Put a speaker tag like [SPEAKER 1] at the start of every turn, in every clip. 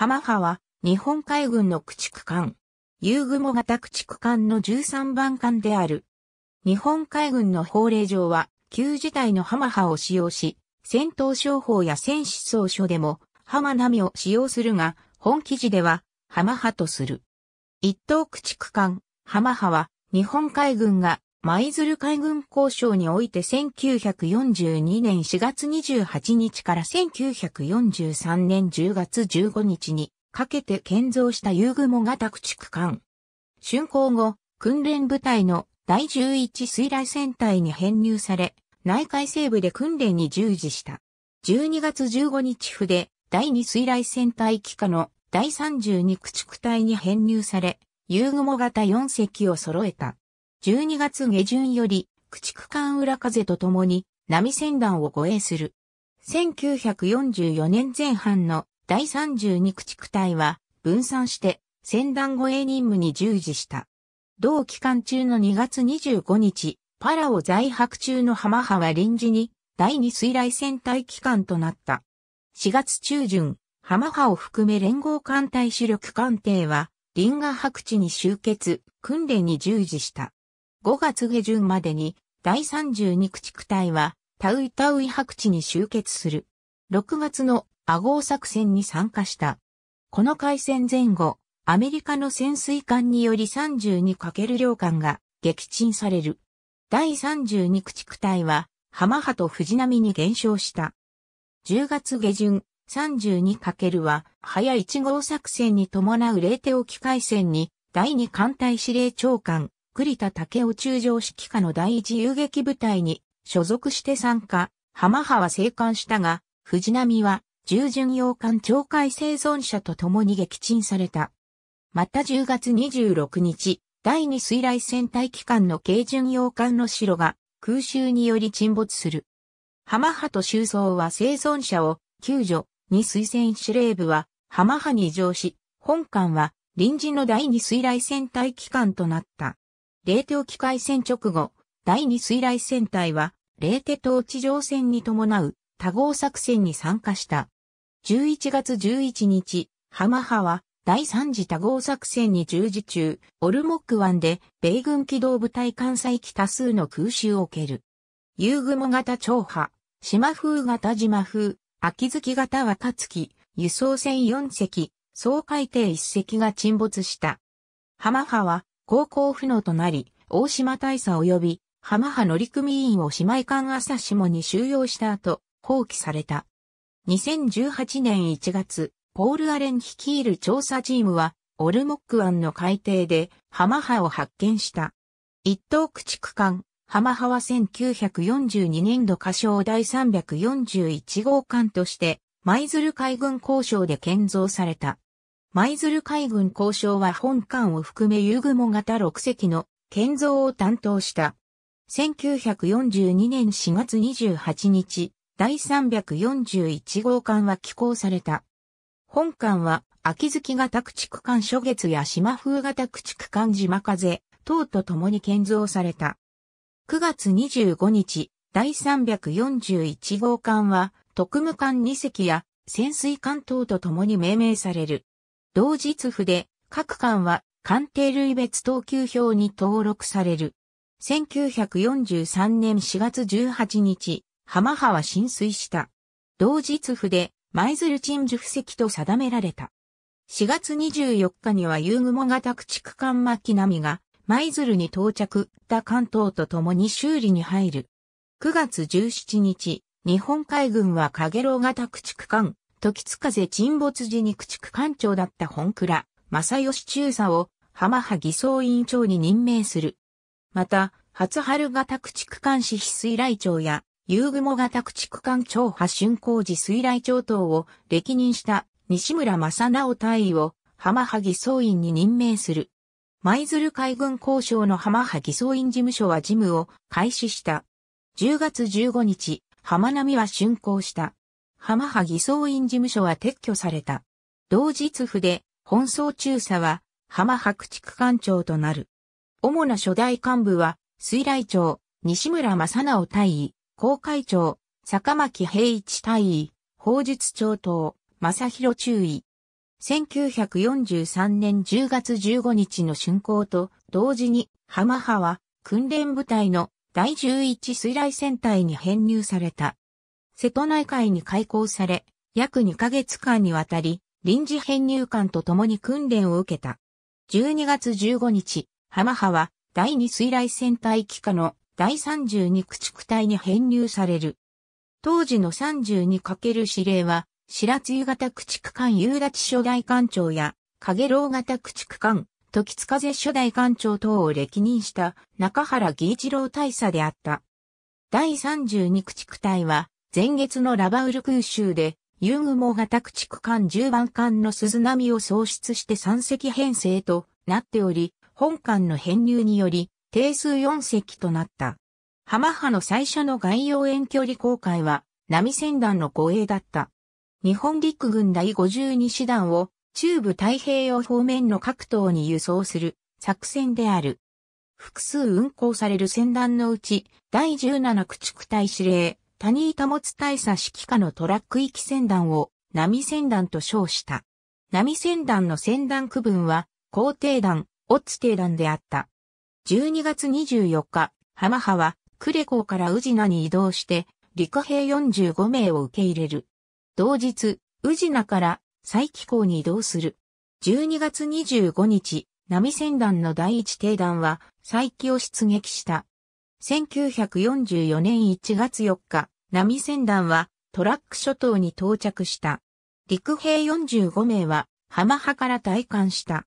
[SPEAKER 1] 浜派は日本海軍の駆逐艦、遊雲型駆逐艦の13番艦である。日本海軍の法令上は旧時代の浜派を使用し、戦闘商法や戦死総書でも浜波を使用するが、本記事では浜派とする。一等駆逐艦、浜派は日本海軍が舞鶴海軍交渉において1942年4月28日から1943年10月15日にかけて建造した遊具も型駆逐艦。竣工後、訓練部隊の第11水雷戦隊に編入され、内海西部で訓練に従事した。12月15日で第2水雷戦隊機下の第32駆逐隊に編入され、遊具も型4隻を揃えた。12月下旬より、駆逐艦浦風と共に、波船団を護衛する。1944年前半の第32駆逐隊は、分散して、船団護衛任務に従事した。同期間中の2月25日、パラオ在泊中の浜派は臨時に、第2水雷戦隊機関となった。4月中旬、浜派を含め連合艦隊主力艦艇は、リンガ白地に集結、訓練に従事した。5月下旬までに第32駆逐隊はタウイタウイ白地に集結する。6月のアゴー作戦に参加した。この海戦前後、アメリカの潜水艦により 32× 両艦が撃沈される。第32駆逐隊は浜波と藤波に減少した。10月下旬、32× は、早1号作戦に伴う冷手沖海戦に、第2艦隊司令長官、栗田武雄中将指揮下の第一遊撃部隊に所属して参加、浜派は生還したが、藤波は従順洋艦懲戒生存者と共に撃沈された。また10月26日、第二水雷戦隊機関の軽巡洋艦の城が空襲により沈没する。浜派と周総は生存者を救助に推薦司令部は浜派に移譲し、本艦は臨時の第二水雷戦隊機関となった。冷凍機械戦直後、第二水雷戦隊は、冷凍島地上戦に伴う多合作戦に参加した。11月11日、浜派は第三次多合作戦に従事中、オルモック湾で米軍機動部隊艦載機多数の空襲を受ける。夕雲型長波、島風型島風、秋月型若月、輸送船4隻、総海艇1隻が沈没した。浜派は高校不能となり、大島大佐及び浜派乗組員を姉妹艦朝下に収容した後、放棄された。2018年1月、ポール・アレン率いる調査チームは、オルモック湾の海底で浜派を発見した。一等駆逐艦、浜派は1942年度仮称第341号艦として、舞鶴海軍交渉で建造された。舞鶴海軍交渉は本艦を含め遊雲型6隻の建造を担当した。1942年4月28日、第341号艦は寄港された。本艦は、秋月型駆逐艦初月や島風型駆逐艦島風、等と共に建造された。9月25日、第341号艦は、特務艦2隻や潜水艦等と共に命名される。同日府で、各館は官邸類別等級表に登録される。1943年4月18日、浜は浸水した。同日府で、舞鶴鎮守布石と定められた。4月24日には夕雲型駆逐艦巻波が、舞鶴に到着、た関東と共に修理に入る。9月17日、日本海軍は影楼型駆逐艦、時津風沈没時に駆逐艦長だった本倉、正義中佐を浜派偽装委員長に任命する。また、初春型駆逐艦士非水雷長や、夕雲型駆逐艦長派春工事水雷長等を歴任した西村正直大尉を浜派偽装員に任命する。舞鶴海軍交渉の浜派偽装員事務所は事務を開始した。10月15日、浜波は竣工した。浜派偽装院事務所は撤去された。同日府で、本総中佐は、浜派駆逐艦長となる。主な初代幹部は、水雷町、西村正直大尉、公会長、坂巻平一大尉、法術長等、正広中尉。1943年10月15日の竣工と同時に浜派は訓練部隊の第11水雷戦隊に編入された。瀬戸内海に開港され、約2ヶ月間にわたり、臨時編入艦と共に訓練を受けた。12月15日、浜派は第2水雷戦隊機下の第32駆逐隊に編入される。当時の 32× 司令は、白露型駆逐艦夕立初代艦長や、影楼型駆逐艦、時津風初代艦長等を歴任した中原義一郎大佐であった。第32駆逐隊は、前月のラバウル空襲で、ユーグモ駆逐艦区10番艦の鈴波を喪失して3隻編成となっており、本艦の編入により、定数4隻となった。浜波の最初の外洋遠距離航海は、波船団の護衛だった。日本陸軍第52師団を中部太平洋方面の各島に輸送する作戦である。複数運航される船団のうち、第17駆逐隊司令、谷井保大佐指揮下のトラック域船団を波船団と称した。波船団の船団区分は、皇帝団、オッツ帝団であった。12月24日、浜派は、呉港から宇品に移動して、陸兵45名を受け入れる。同日、宇品から再帰港に移動する。12月25日、波船団の第一帝団は、再起を出撃した。1944年1月4日、波船団はトラック諸島に到着した。陸兵45名は浜派から退官した。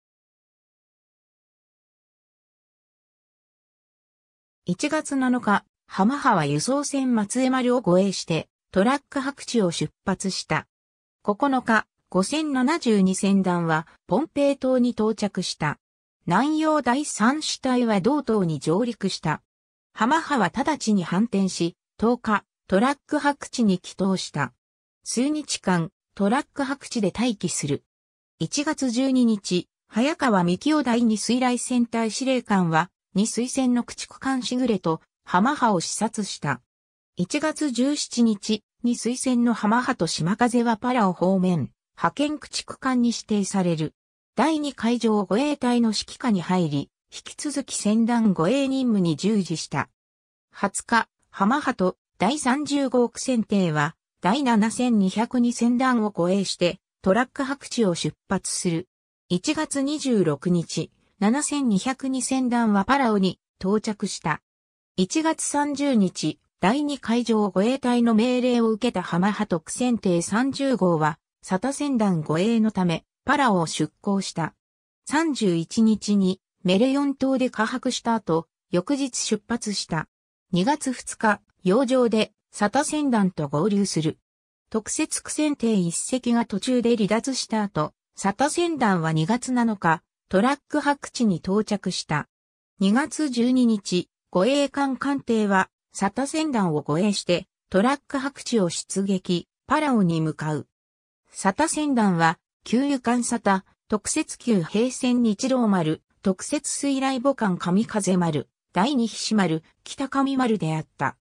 [SPEAKER 1] 1月7日、浜派は輸送船松江丸を護衛して、トラック白地を出発した。9日、5072船団は、ポンペイ島に到着した。南洋第3主体は同島に上陸した。浜派は直ちに反転し、10日、トラック白地に帰投した。数日間、トラック白地で待機する。1月12日、早川幹を第二水雷戦隊司令官は、二水戦の駆逐艦しぐれと浜派を視察した。1月17日、二水戦の浜派と島風はパラオ方面、派遣駆逐艦に指定される。第二海上護衛隊の指揮下に入り、引き続き戦団護衛任務に従事した。20日、浜派と第35億船艇は、第7202戦団を護衛して、トラック白地を出発する。1月26日、7202戦団はパラオに到着した。1月30日、第2海上護衛隊の命令を受けた浜と苦戦艇30号は、佐田船団護衛のため、パラオを出港した。31日にメレヨン島で下泊した後、翌日出発した。2月2日、洋上で、サタ船団と合流する。特設苦戦艇一隻が途中で離脱した後、サタ船団は2月7日、トラック白地に到着した。2月12日、護衛艦艦艇は、サタ船団を護衛して、トラック白地を出撃、パラオに向かう。サタ船団は、給油艦サタ、特設級平船日郎丸、特設水雷母艦上風丸、第二菱丸、北上丸であった。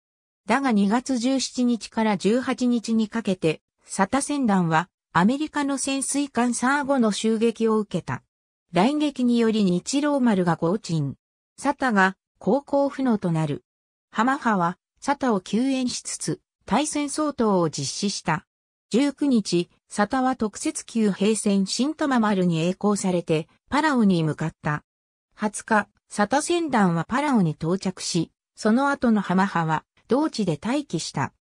[SPEAKER 1] だが2月17日から18日にかけて、サタ船団はアメリカの潜水艦サーゴの襲撃を受けた。来撃により日郎丸が降沈。サタが航行不能となる。浜派はサタを救援しつつ、対戦相当を実施した。19日、サタは特設級平戦新玉丸に栄光されて、パラオに向かった。20日、サタ船団はパラオに到着し、その後の浜派は、同地で待機した。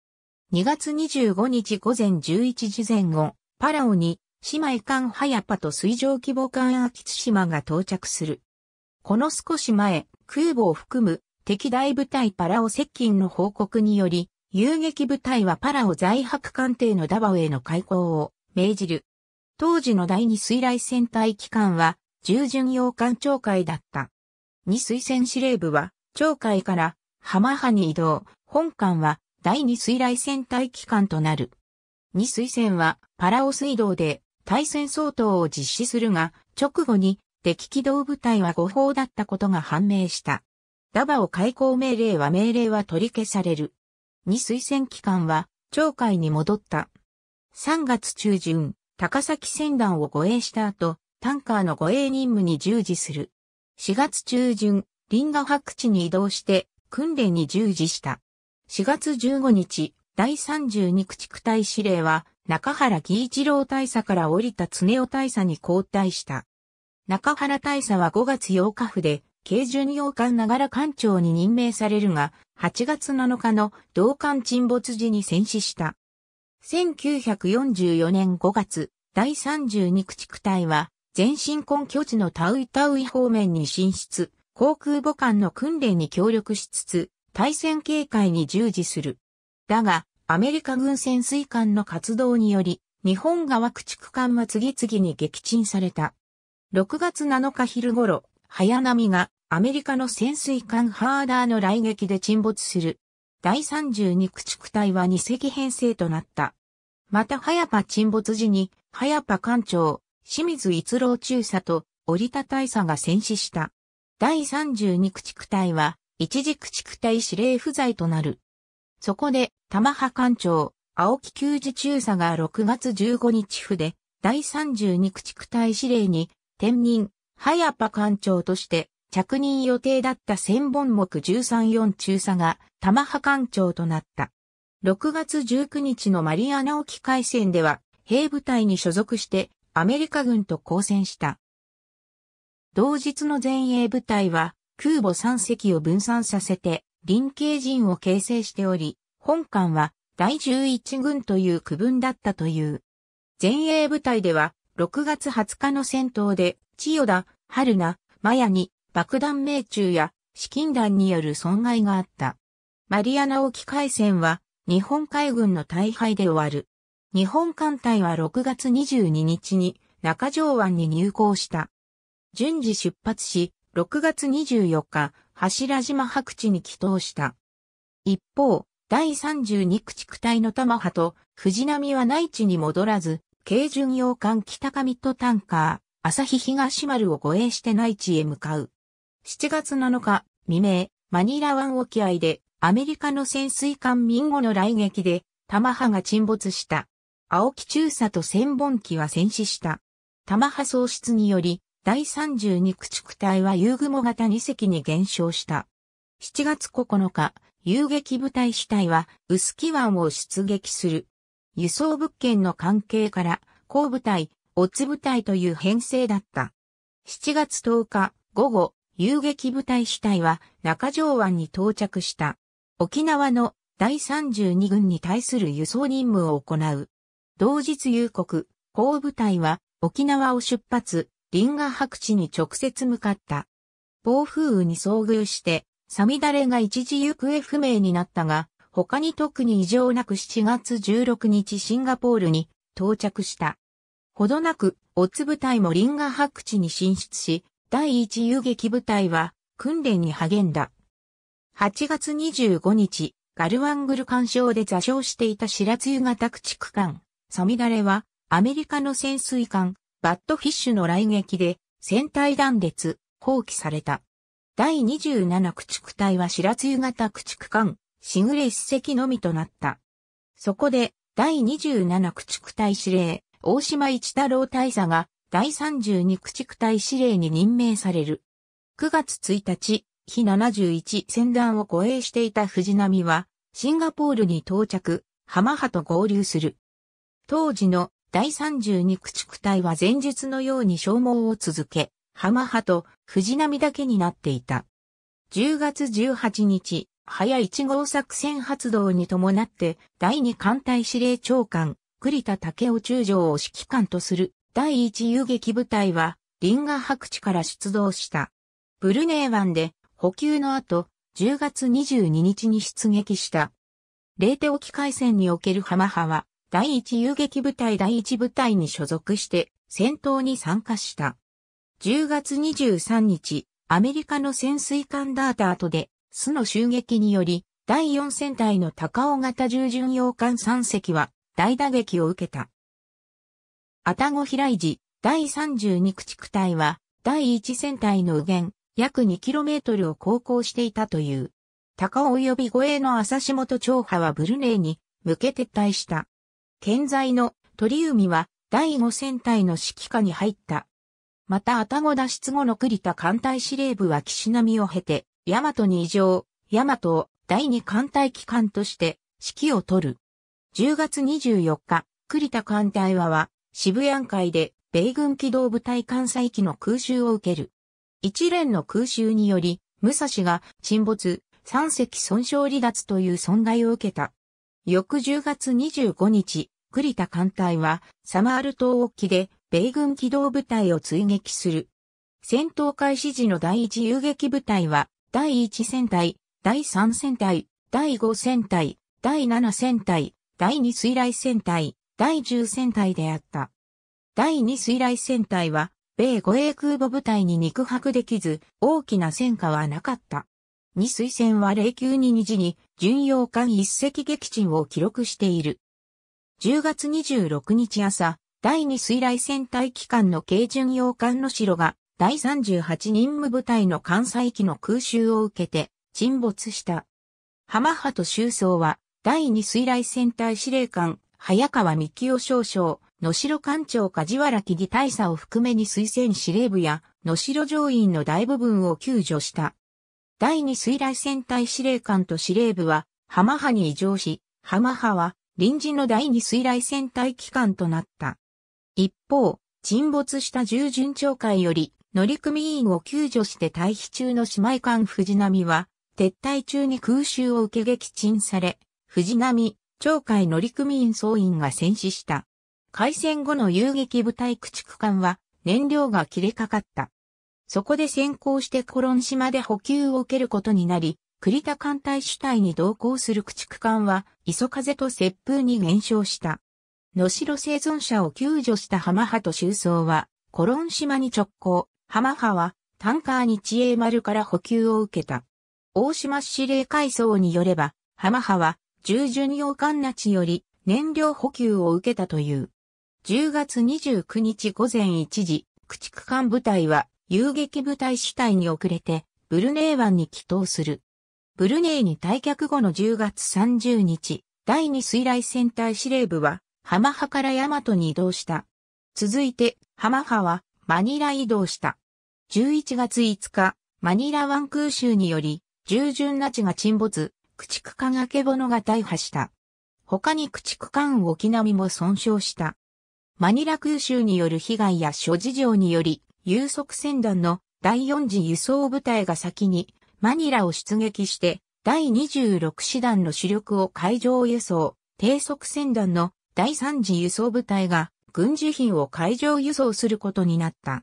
[SPEAKER 1] 2月25日午前11時前後、パラオに、姉妹艦ハヤパと水上規模艦アキツ島が到着する。この少し前、空母を含む敵大部隊パラオ接近の報告により、遊撃部隊はパラオ在泊艦艇のダバオへの開港を命じる。当時の第二水雷戦隊機関は従順洋館町会だった。二水戦司令部は、町会から浜派に移動、本館は第二水雷戦隊機関となる。二水戦はパラオ水道で対戦相当を実施するが、直後に敵機動部隊は誤報だったことが判明した。ダバオ開港命令は命令は取り消される。二水戦機関は、町会に戻った。3月中旬、高崎船団を護衛した後、タンカーの護衛任務に従事する。4月中旬、リンガ白地に移動して訓練に従事した。4月15日、第32駆逐隊司令は中原義一郎大佐から降りた常尾大佐に交代した。中原大佐は5月8日府で、軽巡洋艦ながら艦長に任命されるが、8月7日の同艦沈没時に戦死した。1944年5月、第32駆逐隊は、全身根拠地のタウイタウイ方面に進出、航空母艦の訓練に協力しつつ、対戦警戒に従事する。だが、アメリカ軍潜水艦の活動により、日本側駆逐艦は次々に撃沈された。6月7日昼頃、早波がアメリカの潜水艦ハーダーの来撃で沈没する。第32駆逐隊は2隻編成となった。また早波沈没時に、早波艦長、清水逸郎中佐と折田大佐が戦死した。第32駆逐隊は、一時駆逐隊司令不在となる。そこで、玉葉艦長、青木球児中佐が6月15日府で、第32駆逐隊司令に、転任、早葉艦長として、着任予定だった千本木134中佐が、玉葉艦長となった。6月19日のマリアナ沖海戦では、兵部隊に所属してアメリカ軍と交戦した。同日の前衛部隊は空母3隻を分散させて臨形陣を形成しており、本艦は第11軍という区分だったという。前衛部隊では6月20日の戦闘で千代田、春名、マヤに爆弾命中や資金弾による損害があった。マリアナ沖海戦は日本海軍の大敗で終わる。日本艦隊は6月22日に中条湾に入港した。順次出発し、6月24日、柱島白地に帰島した。一方、第32駆逐隊の玉波と藤波は内地に戻らず、軽巡洋艦北上とタンカー、朝日東丸を護衛して内地へ向かう。7月7日、未明、マニラ湾沖合でアメリカの潜水艦ミンゴの来撃で玉波が沈没した。青木中佐と千本木は戦死した。玉破喪失により、第32駆逐隊は遊雲型2隻に減少した。7月9日、遊撃部隊主体は薄木湾を出撃する。輸送物件の関係から、後部隊、オツ部隊という編成だった。7月10日、午後、遊撃部隊主体は中条湾に到着した。沖縄の第32軍に対する輸送任務を行う。同日夕刻、砲部隊は沖縄を出発、リンガ白地に直接向かった。暴風雨に遭遇して、サミダレが一時行方不明になったが、他に特に異常なく7月16日シンガポールに到着した。ほどなく、オツ部隊もリンガ白地に進出し、第一遊撃部隊は訓練に励んだ。8月25日、ガルワングル干渉で座礁していた白露型駆逐艦、サミダレは、アメリカの潜水艦、バッドフィッシュの来撃で、船体断裂、放棄された。第27駆逐隊は白露型駆逐艦、しぐれ一隻のみとなった。そこで、第27駆逐隊司令、大島一太郎大佐が、第32駆逐隊司令に任命される。9月1日、日71船団を護衛していた藤波は、シンガポールに到着、浜波と合流する。当時の第32駆逐隊は前述のように消耗を続け、浜派と藤波だけになっていた。10月18日、早1号作戦発動に伴って第2艦隊司令長官、栗田武雄中将を指揮官とする第1遊撃部隊は、リンガ白地から出動した。ブルネー湾で補給の後、10月22日に出撃した。レーテ沖海戦における浜派は、第一遊撃部隊第一部隊に所属して戦闘に参加した。10月23日、アメリカの潜水艦ダーターで、巣の襲撃により、第4戦隊の高尾型従巡洋艦3隻は、大打撃を受けた。アタゴ平井寺、第32駆逐隊は、第1戦隊の右舷、約 2km を航行していたという。高尾及び護衛の朝下と長波はブルネイに向け撤退した。健在の鳥海は第5戦隊の指揮下に入った。また、愛宕脱出後の栗田艦隊司令部は岸みを経て、大和に移乗、大和を第2艦隊機関として指揮を取る。10月24日、栗田艦隊はは渋谷海で米軍機動部隊艦載機の空襲を受ける。一連の空襲により、武蔵が沈没、三隻損傷離脱という損害を受けた。翌10月25日、栗田艦隊はサマール島沖で米軍機動部隊を追撃する。戦闘開始時の第一遊撃部隊は第1戦隊、第3戦隊、第5戦隊、第7戦隊、第2水雷戦隊、第10戦隊であった。第2水雷戦隊は米護衛空母部隊に肉薄できず大きな戦果はなかった。二水戦は霊柩に2時に巡洋艦一隻撃沈を記録している。10月26日朝、第2水雷戦隊機関の軽巡洋艦の城が第38任務部隊の艦載機の空襲を受けて沈没した。浜と周曹は第2水雷戦隊司令官早川幹夫少将、野城艦長梶原木義大佐を含めに推薦司令部や野城上院の大部分を救助した。第二水雷戦隊司令官と司令部は浜派に移常し、浜派は臨時の第二水雷戦隊機関となった。一方、沈没した従順長会より乗組員を救助して退避中の姉妹艦藤波は、撤退中に空襲を受け撃沈され、藤波、長海乗組員総員が戦死した。開戦後の遊撃部隊駆逐艦は燃料が切れかかった。そこで先行してコロン島で補給を受けることになり、栗田艦隊主体に同行する駆逐艦は、磯風と接風に減少した。野城生存者を救助した浜派と周僧は、コロン島に直行、浜派は、タンカーに知恵丸から補給を受けた。大島司令階層によれば、浜派は、従順洋艦な地より、燃料補給を受けたという。10月29日午前1時、駆逐艦部隊は、遊撃部隊主体に遅れて、ブルネイ湾に帰投する。ブルネイに退却後の10月30日、第2水雷戦隊司令部は、浜派から大和に移動した。続いて、浜派は、マニラ移動した。11月5日、マニラ湾空襲により、従順那地が沈没、駆逐艦あけぼのが大破した。他に駆逐艦沖波も損傷した。マニラ空襲による被害や諸事情により、有速船団の第四次輸送部隊が先にマニラを出撃して第26師団の主力を海上輸送、低速船団の第三次輸送部隊が軍事品を海上輸送することになった。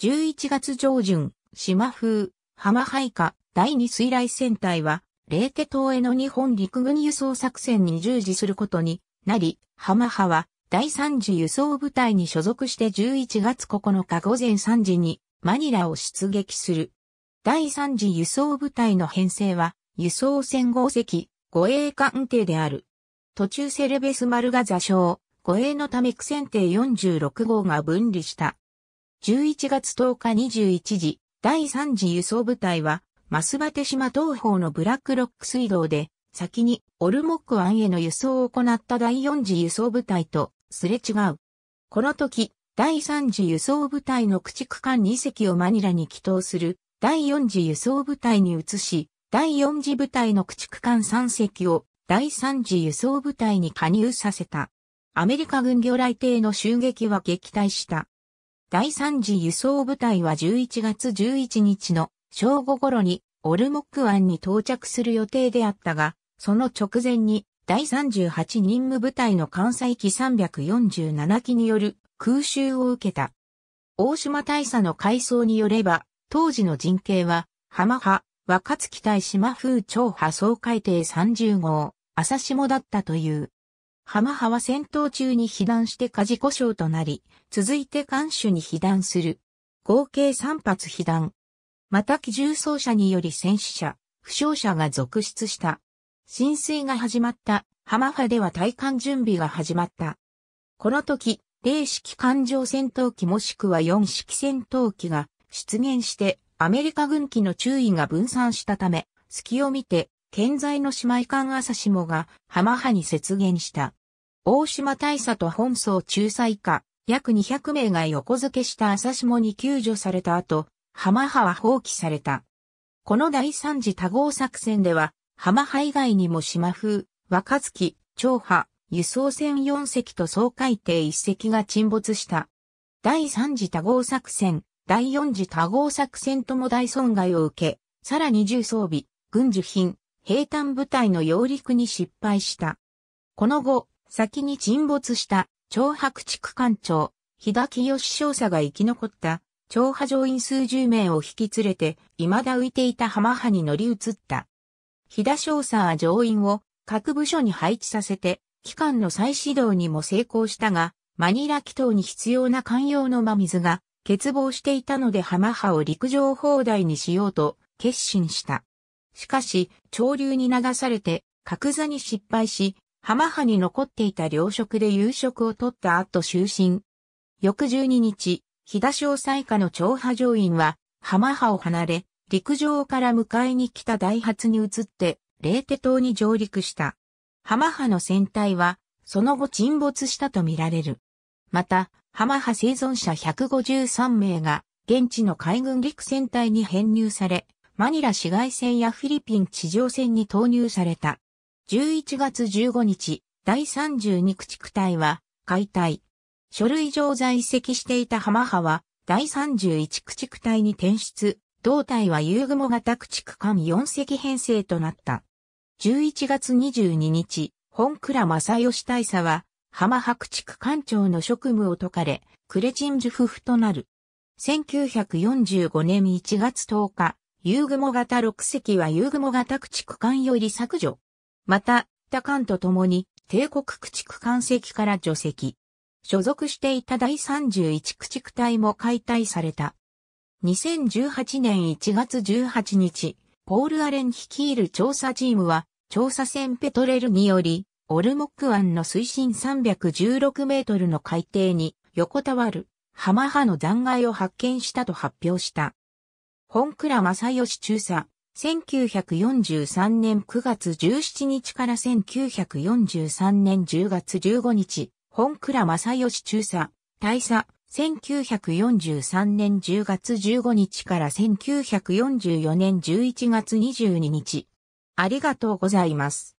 [SPEAKER 1] 11月上旬、島風、浜配下第二水雷戦隊は、霊気島への日本陸軍輸送作戦に従事することになり、浜派は第3次輸送部隊に所属して11月9日午前3時にマニラを出撃する。第3次輸送部隊の編成は輸送船号席、護衛艦艇である。途中セルベス丸が座礁、護衛のため苦戦艇46号が分離した。11月10日21時、第3次輸送部隊は、マスバテ島東方のブラックロック水道で、先にオルモック湾への輸送を行った第4次輸送部隊と、すれ違う。この時、第3次輸送部隊の駆逐艦2隻をマニラに祈祷する、第4次輸送部隊に移し、第4次部隊の駆逐艦3隻を第3次輸送部隊に加入させた。アメリカ軍魚雷艇の襲撃は撃退した。第3次輸送部隊は11月11日の正午頃にオルモック湾に到着する予定であったが、その直前に第38任務部隊の関西機347機による空襲を受けた。大島大佐の回想によれば、当時の陣形は、浜派、若月対島風超派総海底30号、朝下だったという。浜派は戦闘中に被弾して火事故障となり、続いて艦首に被弾する。合計3発被弾。また機銃装車により戦死者、負傷者が続出した。浸水が始まったハマファでは対艦準備が始まった。この時、零式艦上戦闘機もしくは4式戦闘機が出現してアメリカ軍機の注意が分散したため、隙を見て、健在の姉妹艦朝下が浜派に接現した。大島大佐と本層仲裁下、約200名が横付けした朝下に救助された後、浜派は放棄された。この第三次多号作戦では、浜派以外にも島風、若月、長派、輸送船4隻と総海艇1隻が沈没した。第3次多号作戦、第4次多号作戦とも大損害を受け、さらに重装備、軍需品、兵坦部隊の揚陸に失敗した。この後、先に沈没した長白地区官庁、日田清少佐が生き残った、長派乗員数十名を引き連れて、未だ浮いていた浜派に乗り移った。飛田少佐は上院を各部署に配置させて、機関の再始動にも成功したが、マニラ気筒に必要な寛容の真水が欠乏していたので浜派を陸上砲台にしようと決心した。しかし、潮流に流されて、格座に失敗し、浜派に残っていた糧食で夕食を取った後就寝。翌12日、日田小最下の長派上院は、浜派を離れ、陸上から迎えに来たダイハツに移って、レーテ島に上陸した。ハマハの船体は、その後沈没したとみられる。また、ハマハ生存者153名が、現地の海軍陸船隊に編入され、マニラ市街戦やフィリピン地上戦に投入された。11月15日、第32駆逐隊は、解体。書類上在籍していたハマハは、第31駆逐隊に転出、胴体は遊雲型駆逐艦4隻編成となった。11月22日、本倉正義大佐は、浜白地区艦長の職務を解かれ、クレチンジュ夫婦となる。1945年1月10日、遊雲型6隻は遊雲型駆逐艦より削除。また、他艦と共に、帝国駆逐艦籍から除籍。所属していた第31駆逐隊も解体された。2018年1月18日、ポール・アレン率いる調査チームは、調査船ペトレルにより、オルモック湾の水深316メートルの海底に、横たわる、浜派の残骸を発見したと発表した。本倉正義中佐、1943年9月17日から1943年10月15日、本倉正義中佐、大佐、1943年10月15日から1944年11月22日。ありがとうございます。